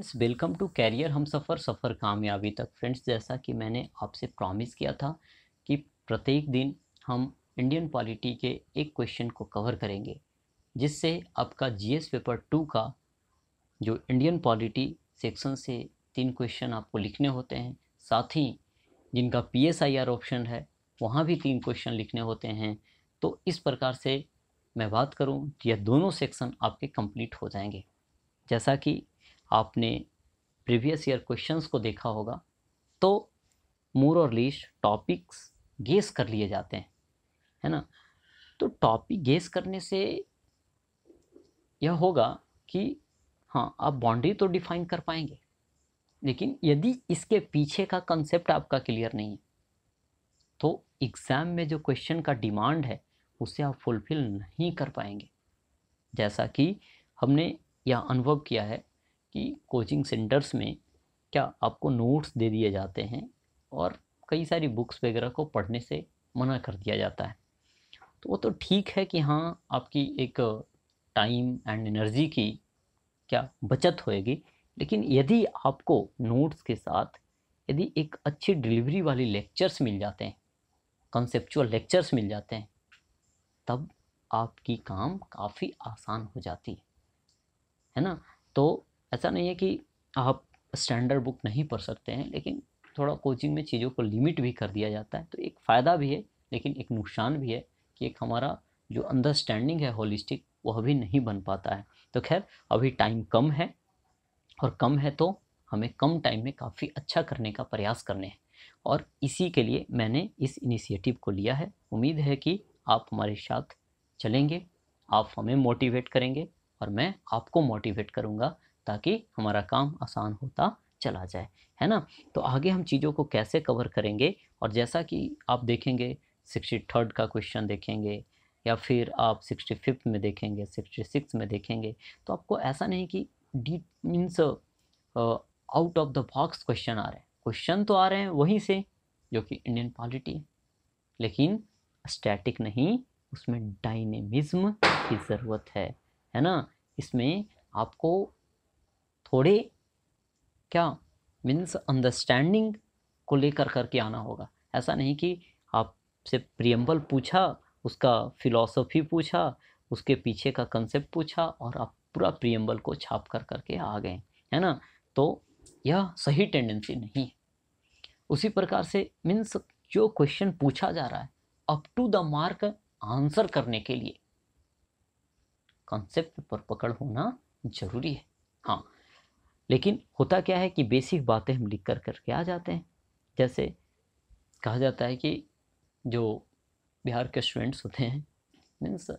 friends welcome to career हम सफ़र सफ़र कामयाबी तक फ्रेंड्स जैसा कि मैंने आपसे प्रॉमिस किया था कि प्रत्येक दिन हम इंडियन पॉलिटी के एक क्वेश्चन को कवर करेंगे जिससे आपका जीएस पेपर टू का जो इंडियन पॉलिटी सेक्शन से तीन क्वेश्चन आपको लिखने होते हैं साथ ही जिनका पीएसआईआर ऑप्शन है वहाँ भी तीन क्वेश्चन लिखने होते हैं तो इस प्रकार से मैं बात करूँ यह दोनों सेक्शन आपके कंप्लीट हो जाएंगे जैसा कि आपने प्रीवियस ईयर क्वेश्चंस को देखा होगा तो मूर और लीश टॉपिक्स गेस कर लिए जाते हैं है ना तो टॉपिक गेस करने से यह होगा कि हाँ आप बाउंड्री तो डिफाइन कर पाएंगे लेकिन यदि इसके पीछे का कंसेप्ट आपका क्लियर नहीं है तो एग्ज़ाम में जो क्वेश्चन का डिमांड है उसे आप फुलफिल नहीं कर पाएंगे जैसा कि हमने यह अनुभव किया है कि कोचिंग सेंटर्स में क्या आपको नोट्स दे दिए जाते हैं और कई सारी बुक्स वगैरह को पढ़ने से मना कर दिया जाता है तो वो तो ठीक है कि हाँ आपकी एक टाइम एंड एनर्जी की क्या बचत होएगी लेकिन यदि आपको नोट्स के साथ यदि एक अच्छी डिलीवरी वाली लेक्चर्स मिल जाते हैं कंसेप्चुअल लेक्चर्स मिल जाते हैं तब आपकी काम काफ़ी आसान हो जाती है है ना तो ऐसा नहीं है कि आप स्टैंडर्ड बुक नहीं पढ़ सकते हैं लेकिन थोड़ा कोचिंग में चीज़ों को लिमिट भी कर दिया जाता है तो एक फ़ायदा भी है लेकिन एक नुकसान भी है कि एक हमारा जो अंडरस्टैंडिंग है होलिस्टिक वह भी नहीं बन पाता है तो खैर अभी टाइम कम है और कम है तो हमें कम टाइम में काफ़ी अच्छा करने का प्रयास करने हैं और इसी के लिए मैंने इस इनिशिएटिव को लिया है उम्मीद है कि आप हमारे साथ चलेंगे आप हमें मोटिवेट करेंगे और मैं आपको मोटिवेट करूँगा ताकि हमारा काम आसान होता चला जाए है ना तो आगे हम चीज़ों को कैसे कवर करेंगे और जैसा कि आप देखेंगे सिक्सटी थर्ड का क्वेश्चन देखेंगे या फिर आप सिक्सटी फिफ्थ में देखेंगे सिक्सटी सिक्स में देखेंगे तो आपको ऐसा नहीं कि डी means out of the box question आ रहे हैं क्वेश्चन तो आ रहे हैं वहीं से जो कि इंडियन पॉलिटी है लेकिन स्टैटिक नहीं उसमें डायनेमिज्म की ज़रूरत है है ना इसमें आपको थोड़े क्या मीन्स अंडरस्टैंडिंग को लेकर करके आना होगा ऐसा नहीं कि आपसे प्रियम्बल पूछा उसका फिलॉसफी पूछा उसके पीछे का कंसेप्ट पूछा और आप पूरा प्रियम्बल को छाप कर करके आ गए है ना तो यह सही टेंडेंसी नहीं है उसी प्रकार से मीन्स जो क्वेश्चन पूछा जा रहा है up to the mark answer करने के लिए कॉन्सेप्ट पर पकड़ होना जरूरी है हाँ लेकिन होता क्या है कि बेसिक बातें हम लिख कर करके आ जाते हैं जैसे कहा जाता है कि जो बिहार के स्टूडेंट्स होते हैं मीन्स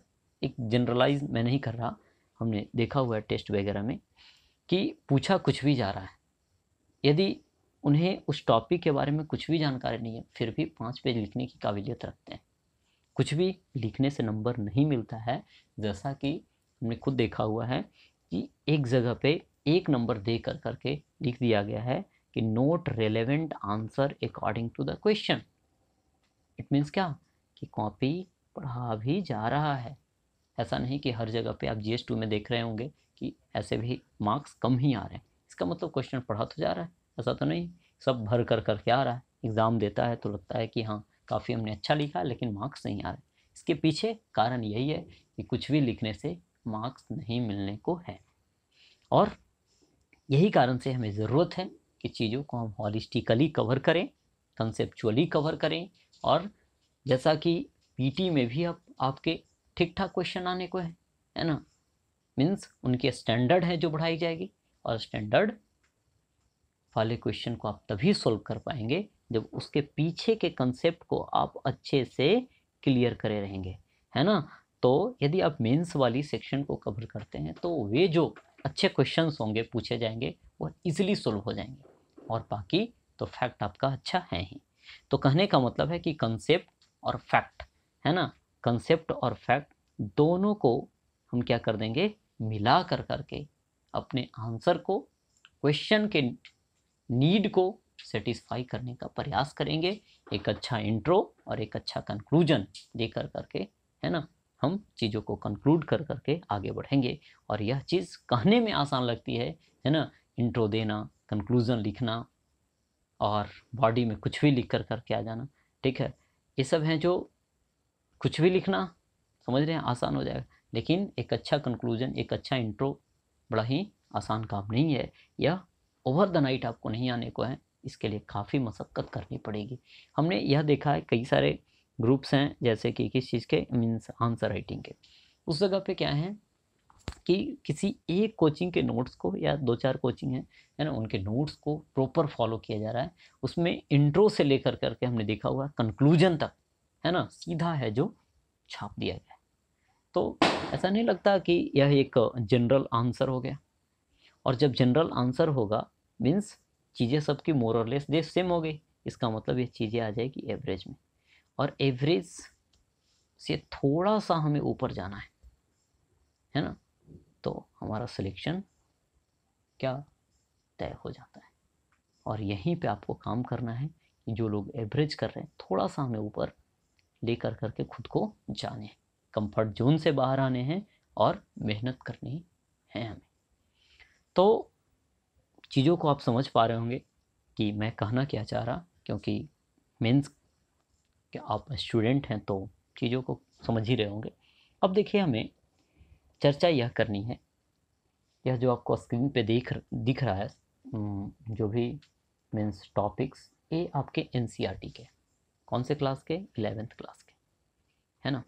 एक जनरलाइज मैं नहीं कर रहा हमने देखा हुआ है टेस्ट वगैरह में कि पूछा कुछ भी जा रहा है यदि उन्हें उस टॉपिक के बारे में कुछ भी जानकारी नहीं है फिर भी पाँच पेज लिखने की काबिलियत रखते हैं कुछ भी लिखने से नंबर नहीं मिलता है जैसा कि हमने खुद देखा हुआ है कि एक जगह पे एक नंबर दे कर करके लिख दिया गया है कि not relevant answer according to the question it means क्या कि कॉपी पढ़ा भी जा रहा है ऐसा नहीं कि हर जगह पे आप जी एस टू में देख रहे होंगे कि ऐसे भी मार्क्स कम ही आ रहे हैं इसका मतलब क्वेश्चन पढ़ा तो जा रहा है ऐसा तो नहीं सब भर कर करके आ रहा है एग्ज़ाम देता है तो लगता है कि हाँ काफ़ी हमने अच्छा लिखा लेकिन मार्क्स नहीं आ रहे इसके पीछे कारण यही है कि कुछ भी लिखने से मार्क्स नहीं मिलने को है और यही कारण से हमें ज़रूरत है कि चीज़ों को हम हॉलिस्टिकली कवर करें कंसेप्चुअली कवर करें और जैसा कि पीटी में भी आप आपके ठीक ठाक क्वेश्चन आने को है है ना मीन्स उनके स्टैंडर्ड है जो बढ़ाई जाएगी और स्टैंडर्ड वाले क्वेश्चन को आप तभी सॉल्व कर पाएंगे जब उसके पीछे के कंसेप्ट को आप अच्छे से क्लियर करे रहेंगे है ना तो यदि आप मेंस वाली सेक्शन को कवर करते हैं तो वे जो अच्छे क्वेश्चन होंगे पूछे जाएंगे और इजिली सोल्व हो जाएंगे और बाकी तो फैक्ट आपका अच्छा है ही तो कहने का मतलब है कि कंसेप्ट और फैक्ट है ना कंसेप्ट और फैक्ट दोनों को हम क्या कर देंगे मिला कर करके अपने आंसर को क्वेश्चन के नीड को सेटिस्फाई करने का प्रयास करेंगे एक अच्छा इंट्रो और एक अच्छा कंक्लूजन देकर करके है ना हम चीज़ों को कंक्लूड कर करके आगे बढ़ेंगे और यह चीज़ कहने में आसान लगती है है ना इंट्रो देना कंक्लूज़न लिखना और बॉडी में कुछ भी लिख कर करके आ जाना ठीक है ये सब हैं जो कुछ भी लिखना समझ रहे हैं आसान हो जाएगा लेकिन एक अच्छा कंक्लूजन एक अच्छा इंट्रो बड़ा ही आसान काम नहीं है यह ओवर द नाइट आपको नहीं आने को है इसके लिए काफ़ी मशक्क़त करनी पड़ेगी हमने यह देखा है कई सारे ग्रुप्स हैं जैसे कि किस चीज़ के मीन्स आंसर राइटिंग के उस जगह पे क्या है कि किसी एक कोचिंग के नोट्स को या दो चार कोचिंग हैं है ना उनके नोट्स को प्रॉपर फॉलो किया जा रहा है उसमें इंट्रो से लेकर करके हमने देखा हुआ कंक्लूजन तक है ना सीधा है जो छाप दिया गया तो ऐसा नहीं लगता कि यह एक जनरल आंसर हो गया और जब जनरल आंसर होगा मीन्स चीज़ें सबकी मोरलेस दे सेम हो गई इसका मतलब ये चीज़ें आ जाएगी एवरेज में और एवरेज से थोड़ा सा हमें ऊपर जाना है है ना तो हमारा सिलेक्शन क्या तय हो जाता है और यहीं पे आपको काम करना है कि जो लोग एवरेज कर रहे हैं थोड़ा सा हमें ऊपर लेकर करके खुद को जाने कंफर्ट जोन से बाहर आने हैं और मेहनत करनी है हमें तो चीज़ों को आप समझ पा रहे होंगे कि मैं कहना क्या चाह रहा क्योंकि मेंस कि आप स्टूडेंट हैं तो चीज़ों को समझ ही रहे होंगे अब देखिए हमें चर्चा यह करनी है यह जो आपको स्क्रीन पे देख दिख रहा है जो भी मीन्स टॉपिक्स ये आपके एन e के कौन से क्लास के एलेवेंथ क्लास के है ना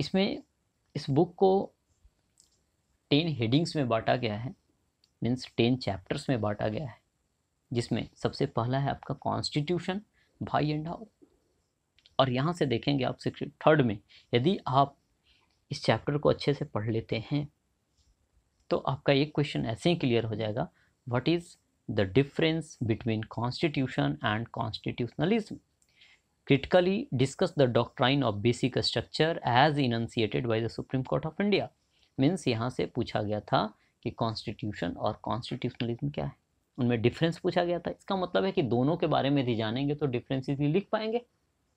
इसमें इस बुक को टेन हेडिंग्स में बांटा गया है मीन्स टेन चैप्टर्स में बांटा गया है जिसमें सबसे पहला है आपका कॉन्स्टिट्यूशन भाई एंड हाउ और यहाँ से देखेंगे आप सिक्स थर्ड में यदि आप इस चैप्टर को अच्छे से पढ़ लेते हैं तो आपका एक क्वेश्चन ऐसे ही क्लियर हो जाएगा what is the difference between constitution and constitutionalism critically discuss the doctrine of basic structure as initiated by the Supreme Court of India means यहाँ से पूछा गया था कि कॉन्स्टिट्यूशन और कॉन्स्टिट्यूशनलिज्म क्या है उनमें डिफरेंस पूछा गया था इसका मतलब है कि दोनों के बारे में यदि जानेंगे तो डिफरेंस इजली लिख पाएंगे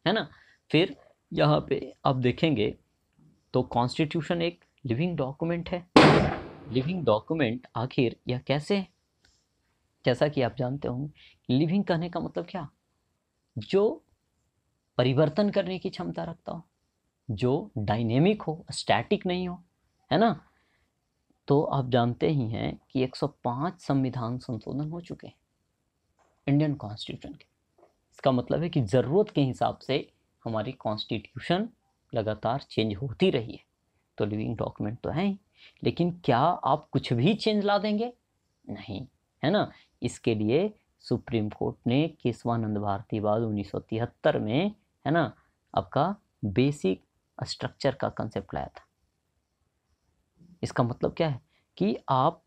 है ना फिर यहाँ पे आप देखेंगे तो कॉन्स्टिट्यूशन एक लिविंग डॉक्यूमेंट है लिविंग डॉक्यूमेंट आखिर यह कैसे है जैसा कि आप जानते होंगे लिविंग कहने का मतलब क्या जो परिवर्तन करने की क्षमता रखता हो जो डायनेमिक हो स्टैटिक नहीं हो है ना तो आप जानते ही हैं कि 105 संविधान संशोधन हो चुके हैं इंडियन कॉन्स्टिट्यूशन के इसका मतलब है कि ज़रूरत के हिसाब से हमारी कॉन्स्टिट्यूशन लगातार चेंज होती रही है तो लिविंग डॉक्यूमेंट तो है ही लेकिन क्या आप कुछ भी चेंज ला देंगे नहीं है ना इसके लिए सुप्रीम कोर्ट ने केशवानंद भारती बाद उन्नीस में है ना आपका बेसिक स्ट्रक्चर का कंसेप्ट लाया था इसका मतलब क्या है कि आप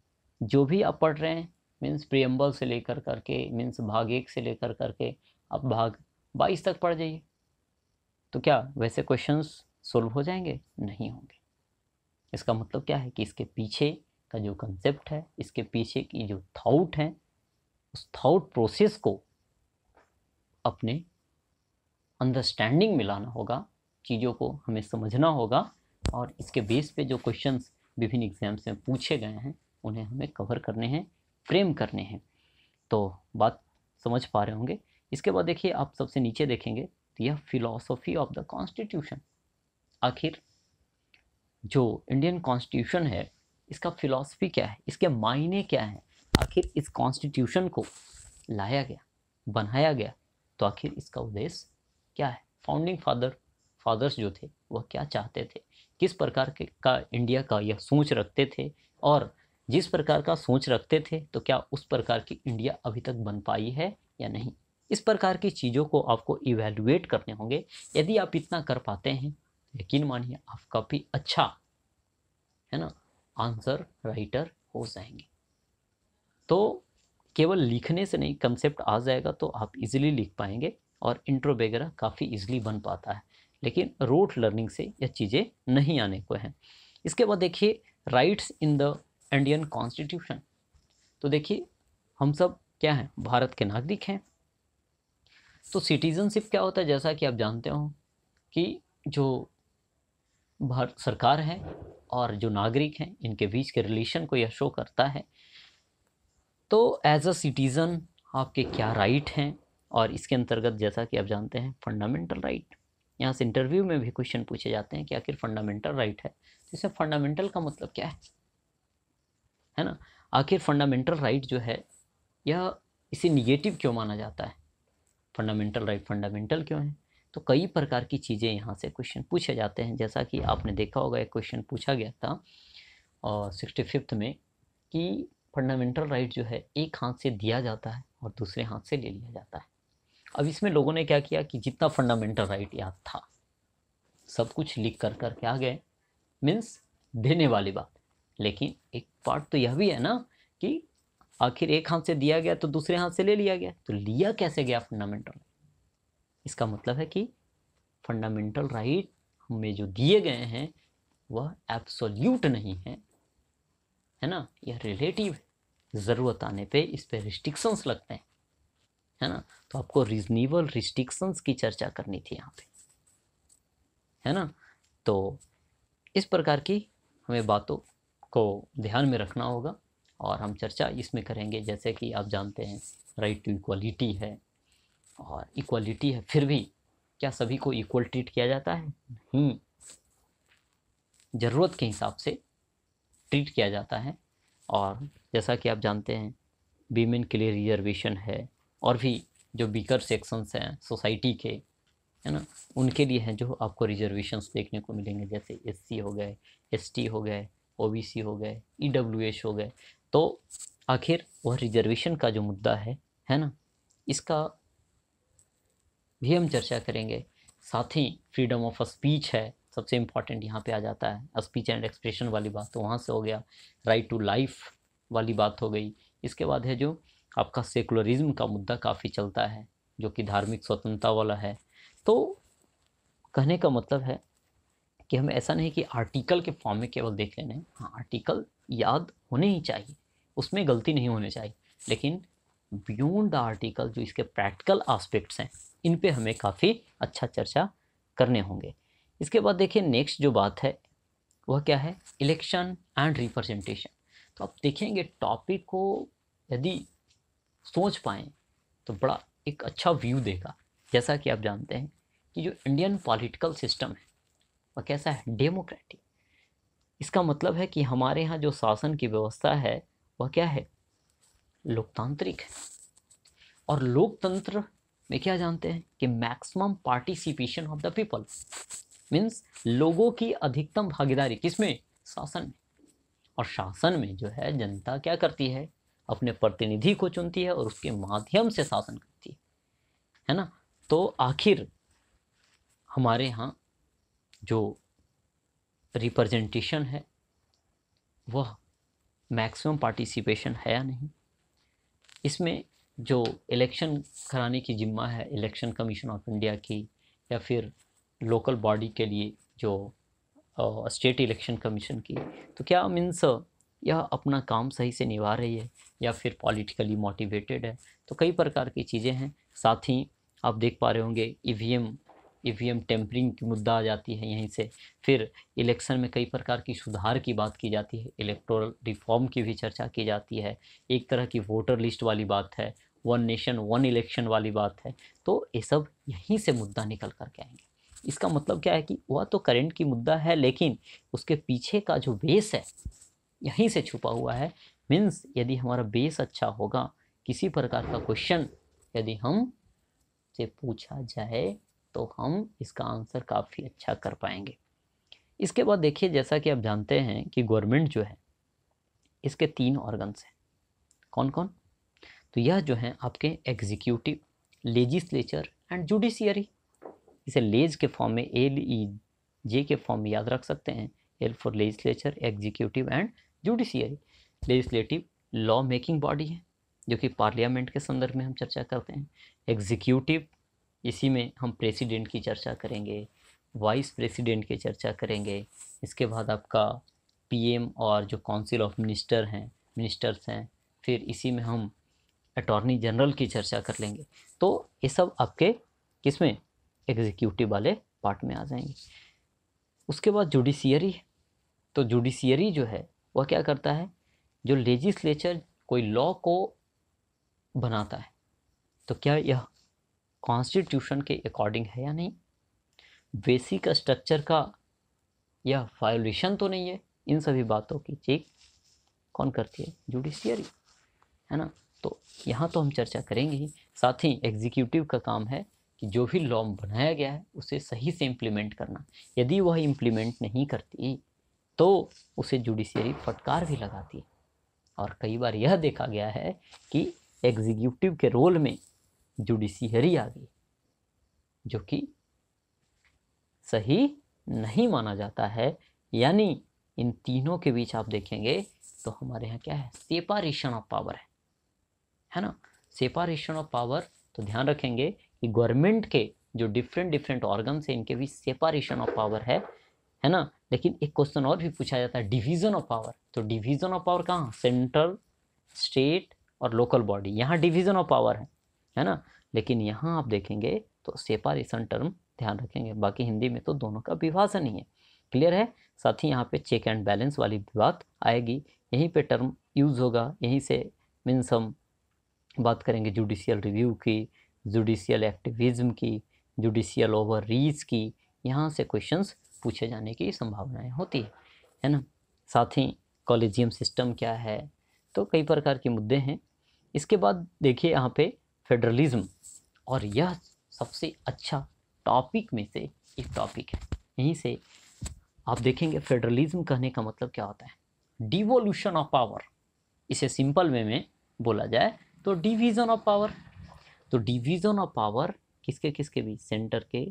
जो भी आप पढ़ रहे हैं मीन्स प्रियम्बल से लेकर करके मीन्स भाग एक से लेकर करके आप भाग बाईस तक पढ़ जाइए तो क्या वैसे क्वेश्चंस सोल्व हो जाएंगे नहीं होंगे इसका मतलब क्या है कि इसके पीछे का जो कंसेप्ट है इसके पीछे की जो थाउट है उस थाउट प्रोसेस को अपने अंडरस्टैंडिंग में लाना होगा चीज़ों को हमें समझना होगा और इसके बेस पे जो क्वेश्चंस विभिन्न एग्जाम्स में पूछे गए हैं उन्हें हमें कवर करने हैं फ्रेम करने हैं तो बात समझ पा रहे होंगे इसके बाद देखिए आप सबसे नीचे देखेंगे तो यह फिलॉसफी ऑफ द कॉन्स्टिट्यूशन आखिर जो इंडियन कॉन्स्टिट्यूशन है इसका फिलॉसफी क्या है इसके मायने क्या हैं आखिर इस कॉन्स्टिट्यूशन को लाया गया बनाया गया तो आखिर इसका उद्देश्य क्या है फाउंडिंग फादर फादर्स जो थे वह क्या चाहते थे किस प्रकार के का इंडिया का यह सोच रखते थे और जिस प्रकार का सोच रखते थे तो क्या उस प्रकार की इंडिया अभी तक बन पाई है या नहीं इस प्रकार की चीज़ों को आपको इवेलुएट करने होंगे यदि आप इतना कर पाते हैं यकीन मानिए आप काफ़ी अच्छा है ना आंसर राइटर हो जाएंगे तो केवल लिखने से नहीं कंसेप्ट आ जाएगा तो आप इजीली लिख पाएंगे और इंट्रो वगैरह काफ़ी इजीली बन पाता है लेकिन रोट लर्निंग से यह चीज़ें नहीं आने को हैं इसके बाद देखिए rights in the Indian constitution तो देखिए हम सब क्या हैं भारत के नागरिक हैं तो सिटीजनशिप क्या होता है जैसा कि आप जानते हो कि जो भारत सरकार है और जो नागरिक हैं इनके बीच के रिलेशन को यह शो करता है तो एज अ सिटीज़न आपके क्या राइट हैं और इसके अंतर्गत जैसा कि आप जानते हैं फंडामेंटल राइट यहाँ से इंटरव्यू में भी क्वेश्चन पूछे जाते हैं कि आखिर फंडामेंटल राइट है तो इसमें फंडामेंटल का मतलब क्या है है ना आखिर फंडामेंटल राइट जो है यह इसे निगेटिव क्यों माना जाता है फंडामेंटल राइट फंडामेंटल क्यों है तो कई प्रकार की चीज़ें यहाँ से क्वेश्चन पूछे जाते हैं जैसा कि आपने देखा होगा एक क्वेश्चन पूछा गया था और सिक्सटी फिफ्थ में कि फंडामेंटल राइट जो है एक हाथ से दिया जाता है और दूसरे हाथ से ले लिया जाता है अब इसमें लोगों ने क्या किया कि जितना फंडामेंटल राइट याद था सब कुछ लिख कर करके आ गए मीन्स देने वाली बात लेकिन एक पार्ट तो यह भी है ना कि आखिर एक हाथ से दिया गया तो दूसरे हाथ से ले लिया गया तो लिया कैसे गया फंडामेंटल इसका मतलब है कि फंडामेंटल राइट में जो दिए गए हैं वह एब्सोल्यूट नहीं है है ना यह रिलेटिव है ज़रूरत आने पे इस पर रिस्ट्रिक्शंस लगते हैं है ना तो आपको रीजनेबल रिस्ट्रिक्शंस की चर्चा करनी थी यहाँ पे है ना तो इस प्रकार की हमें बातों को ध्यान में रखना होगा और हम चर्चा इसमें करेंगे जैसे कि आप जानते हैं राइट टू इक्वालिटी है और इक्वालिटी है फिर भी क्या सभी को इक्वल ट्रीट किया जाता है नहीं ज़रूरत के हिसाब से ट्रीट किया जाता है और जैसा कि आप जानते हैं वीमेन के लिए रिजर्वेशन है और भी जो बीकर सेक्शंस हैं सोसाइटी के है ना उनके लिए हैं जो आपको रिजर्वेशंस देखने को मिलेंगे जैसे एस हो गए एस हो गए ओ हो गए ई e हो गए तो आखिर वह रिजर्वेशन का जो मुद्दा है है ना इसका भी हम चर्चा करेंगे साथ ही फ्रीडम ऑफ स्पीच है सबसे इम्पॉर्टेंट यहाँ पे आ जाता है स्पीच एंड एक्सप्रेशन वाली बात तो वहाँ से हो गया राइट टू लाइफ वाली बात हो गई इसके बाद है जो आपका सेकुलरिज्म का मुद्दा काफ़ी चलता है जो कि धार्मिक स्वतंत्रता वाला है तो कहने का मतलब है कि हमें ऐसा नहीं कि आर्टिकल के फॉर्म में केवल देख लेने हाँ आर्टिकल याद होने ही चाहिए उसमें गलती नहीं होनी चाहिए लेकिन बियॉन्ड द आर्टिकल जो इसके प्रैक्टिकल आस्पेक्ट्स हैं इन पे हमें काफ़ी अच्छा चर्चा करने होंगे इसके बाद देखिए नेक्स्ट जो बात है वह क्या है इलेक्शन एंड रिप्रेजेंटेशन तो आप देखेंगे टॉपिक को यदि सोच पाएँ तो बड़ा एक अच्छा व्यू देगा जैसा कि आप जानते हैं कि जो इंडियन पॉलिटिकल सिस्टम है वह कैसा है डेमोक्रेटिक इसका मतलब है कि हमारे यहाँ जो शासन की व्यवस्था है वह क्या है लोकतांत्रिक है और लोकतंत्र में क्या जानते हैं कि maximum participation of the people means लोगों की अधिकतम भागीदारी किसमें शासन में और शासन में जो है जनता क्या करती है अपने प्रतिनिधि को चुनती है और उसके माध्यम से शासन करती है है ना तो आखिर हमारे यहाँ जो रिप्रेजेंटेशन है वह मैक्सिमम पार्टिसिपेशन है या नहीं इसमें जो इलेक्शन कराने की जिम्मा है इलेक्शन कमीशन ऑफ इंडिया की या फिर लोकल बॉडी के लिए जो स्टेट इलेक्शन कमीशन की तो क्या मीन्स या अपना काम सही से निभा रही है या फिर पॉलिटिकली मोटिवेटेड है तो कई प्रकार की चीज़ें हैं साथ ही आप देख पा रहे होंगे ईवीएम ईवीएम टेम्परिंग की मुद्दा आ जाती है यहीं से फिर इलेक्शन में कई प्रकार की सुधार की बात की जाती है इलेक्टोरल रिफॉर्म की भी चर्चा की जाती है एक तरह की वोटर लिस्ट वाली बात है वन नेशन वन इलेक्शन वाली बात है तो ये सब यहीं से मुद्दा निकल कर के आएंगे इसका मतलब क्या है कि वह तो करेंट की मुद्दा है लेकिन उसके पीछे का जो बेस है यहीं से छुपा हुआ है मीन्स यदि हमारा बेस अच्छा होगा किसी प्रकार का क्वेश्चन यदि हम से पूछा जाए तो हम इसका आंसर काफ़ी अच्छा कर पाएंगे इसके बाद देखिए जैसा कि आप जानते हैं कि गवर्नमेंट जो है इसके तीन ऑर्गन्स हैं कौन कौन तो यह जो है आपके एग्जीक्यूटिव लेजिस्लेचर एंड जुडिशियरी इसे लेज के फॉर्म में एल ई जे के फॉर्म में याद रख सकते हैं L for legislature executive and judiciary legislative law making body है जो कि पार्लियामेंट के संदर्भ में हम चर्चा करते हैं एग्जीक्यूटिव इसी में हम प्रेसिडेंट की चर्चा करेंगे वाइस प्रेसिडेंट की चर्चा करेंगे इसके बाद आपका पीएम और जो काउंसिल ऑफ मिनिस्टर हैं मिनिस्टर्स हैं फिर इसी में हम अटॉर्नी जनरल की चर्चा कर लेंगे तो ये सब आपके किस में एग्जीक्यूटिव वाले पार्ट में आ जाएंगे उसके बाद जुडिशियरी तो जुडिशियरी जो है वह क्या करता है जो लेजिस्लेचर कोई लॉ को बनाता है तो क्या यह कॉन्स्टिट्यूशन के अकॉर्डिंग है या नहीं बेसिक स्ट्रक्चर का यह वायोलेशन तो नहीं है इन सभी बातों की चेक कौन करती है जुडिशियरी है ना तो यहाँ तो हम चर्चा करेंगे ही साथ ही एग्जीक्यूटिव का काम है कि जो भी लॉ बनाया गया है उसे सही से इम्प्लीमेंट करना यदि वह इम्प्लीमेंट नहीं करती तो उसे जुडिशियरी फटकार भी लगाती है और कई बार यह देखा गया है कि एग्जीक्यूटिव के रोल में जुडिशियरी आ गई जो कि सही नहीं माना जाता है यानी इन तीनों के बीच आप देखेंगे तो हमारे यहाँ क्या है सेपारेशन ऑफ पावर है है ना सेपारेशन ऑफ पावर तो ध्यान रखेंगे कि गवर्नमेंट के जो डिफरेंट डिफरेंट ऑर्गन है इनके बीच सेपारेशन ऑफ पावर है है ना लेकिन एक क्वेश्चन और भी पूछा जाता है डिवीजन ऑफ पावर तो डिवीजन ऑफ पावर कहाँ सेंट्रल स्टेट और लोकल बॉडी यहाँ डिवीजन ऑफ पावर है है ना लेकिन यहाँ आप देखेंगे तो सेपारेशन टर्म ध्यान रखेंगे बाकी हिंदी में तो दोनों का विभाजन ही है क्लियर है साथ ही यहाँ पे चेक एंड बैलेंस वाली बात आएगी यहीं पे टर्म यूज़ होगा यहीं से मीन्स हम बात करेंगे जुडिशियल रिव्यू की जुडिशियल एक्टिविज्म की जुडिशियल ओवर रीच की यहाँ से क्वेश्चंस पूछे जाने की संभावनाएं होती है है ना साथ ही कॉलेजियम सिस्टम क्या है तो कई प्रकार के मुद्दे हैं इसके बाद देखिए यहाँ पे फेडरलिज्म और यह सबसे अच्छा टॉपिक में से एक टॉपिक है यहीं से आप देखेंगे फेडरलिज्म कहने का मतलब क्या होता है डिवोल्यूशन ऑफ पावर इसे सिंपल वे में बोला जाए तो डिवीज़न ऑफ पावर तो डिवीज़न ऑफ पावर किसके किसके बीच सेंटर के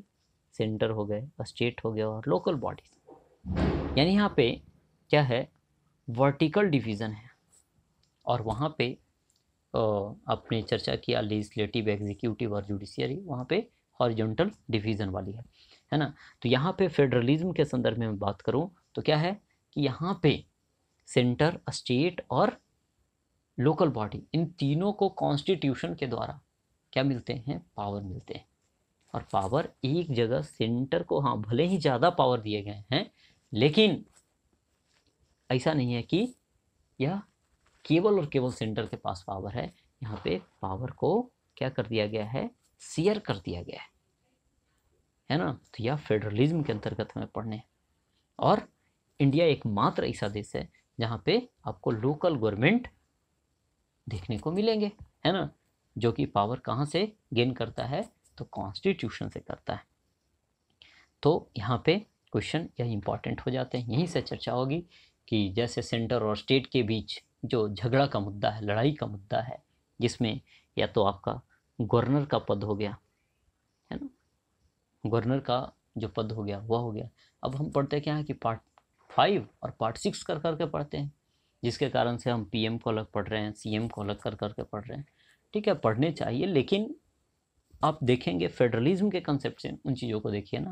सेंटर हो गए स्टेट हो गया और लोकल बॉडीज यानी यहाँ पे क्या है वर्टिकल डिवीज़न है और वहाँ पे आपने चर्चा किया लेजिस्लेटिव एग्जीक्यूटिव और जुडिशियरी वहाँ पे हॉरिजॉन्टल डिवीज़न वाली है है ना तो यहाँ पे फेडरलिज्म के संदर्भ में मैं बात करूँ तो क्या है कि यहाँ पे सेंटर स्टेट और लोकल बॉडी इन तीनों को कॉन्स्टिट्यूशन के द्वारा क्या मिलते हैं पावर मिलते हैं और पावर एक जगह सेंटर को हाँ भले ही ज़्यादा पावर दिए गए हैं लेकिन ऐसा नहीं है कि यह केवल और केवल सेंटर के पास पावर है यहाँ पे पावर को क्या कर दिया गया है शेयर कर दिया गया है है ना तो यह फेडरलिज्म के अंतर्गत हमें पढ़ने और इंडिया एकमात्र ऐसा देश है जहाँ पे आपको लोकल गवर्नमेंट देखने को मिलेंगे है ना जो कि पावर कहाँ से गेन करता है तो कॉन्स्टिट्यूशन से करता है तो यहाँ पे क्वेश्चन यही इंपॉर्टेंट हो जाते हैं यहीं से चर्चा होगी कि जैसे सेंटर और स्टेट के बीच जो झगड़ा का मुद्दा है लड़ाई का मुद्दा है जिसमें या तो आपका गवर्नर का पद हो गया है ना गवर्नर का जो पद हो गया वह हो गया अब हम पढ़ते क्या है कि पार्ट फाइव और पार्ट सिक्स कर करके पढ़ते हैं जिसके कारण से हम पीएम को अलग पढ़ रहे हैं सीएम को अलग कर करके पढ़ रहे हैं ठीक है पढ़ने चाहिए लेकिन आप देखेंगे फेडरलिज्म के कंसेप्ट से उन चीज़ों को देखिए ना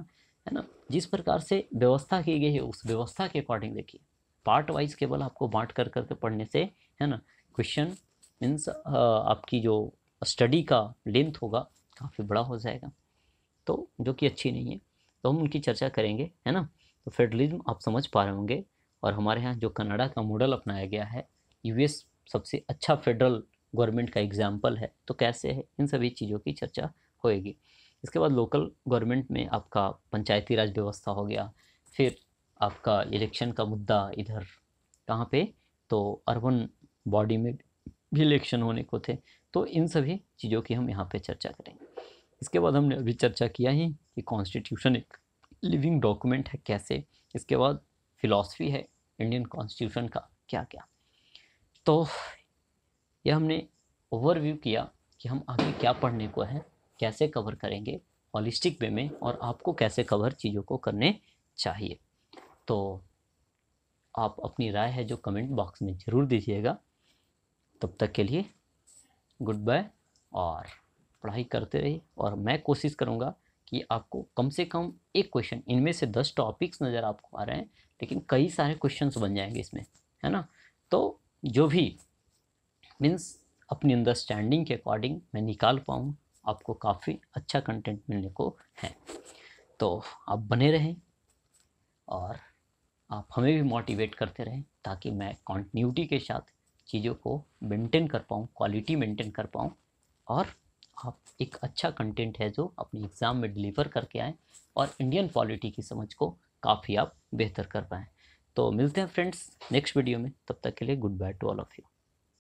है ना जिस प्रकार से व्यवस्था की गई है उस व्यवस्था के अकॉर्डिंग देखिए पार्ट वाइज केवल आपको बांट कर करके पढ़ने से है ना क्वेश्चन मीन्स आपकी जो स्टडी का लेंथ होगा काफ़ी बड़ा हो जाएगा तो जो कि अच्छी नहीं है तो हम उनकी चर्चा करेंगे है ना तो फेडरलिज्म आप समझ पा रहे होंगे और हमारे यहाँ जो कनाडा का मॉडल अपनाया गया है यूएस सबसे अच्छा फेडरल गवर्नमेंट का एग्जाम्पल है तो कैसे है इन सभी चीज़ों की चर्चा होएगी इसके बाद लोकल गवर्नमेंट में आपका पंचायती राज व्यवस्था हो गया फिर आपका इलेक्शन का मुद्दा इधर कहाँ पे तो अर्बन बॉडी में भी इलेक्शन होने को थे तो इन सभी चीज़ों की हम यहाँ पे चर्चा करेंगे इसके बाद हमने अभी चर्चा किया ही कि कॉन्स्टिट्यूशन एक लिविंग डॉक्यूमेंट है कैसे इसके बाद फिलॉसफी है इंडियन कॉन्स्टिट्यूशन का क्या क्या तो यह हमने ओवरव्यू किया कि हम आगे क्या पढ़ने को है कैसे कवर करेंगे हॉलिस्टिक वे में और आपको कैसे कवर चीज़ों को करने चाहिए तो आप अपनी राय है जो कमेंट बॉक्स में ज़रूर दीजिएगा तब तक के लिए गुड बाय और पढ़ाई करते रहिए और मैं कोशिश करूँगा कि आपको कम से कम एक क्वेश्चन इनमें से दस टॉपिक्स नज़र आपको आ रहे हैं लेकिन कई सारे क्वेश्चंस बन जाएंगे इसमें है ना तो जो भी मीन्स अपनी अंडरस्टैंडिंग के अकॉर्डिंग मैं निकाल पाऊँ आपको काफ़ी अच्छा कंटेंट मिलने को है तो आप बने रहें और आप हमें भी मोटिवेट करते रहें ताकि मैं कॉन्टीन्यूटी के साथ चीज़ों को मेंटेन कर पाऊँ क्वालिटी मेंटेन कर पाऊँ और आप एक अच्छा कंटेंट है जो अपने एग्ज़ाम में डिलीवर करके आएँ और इंडियन पॉलिटी की समझ को काफ़ी आप बेहतर कर पाएँ तो मिलते हैं फ्रेंड्स नेक्स्ट वीडियो में तब तक के लिए goodbye to all of you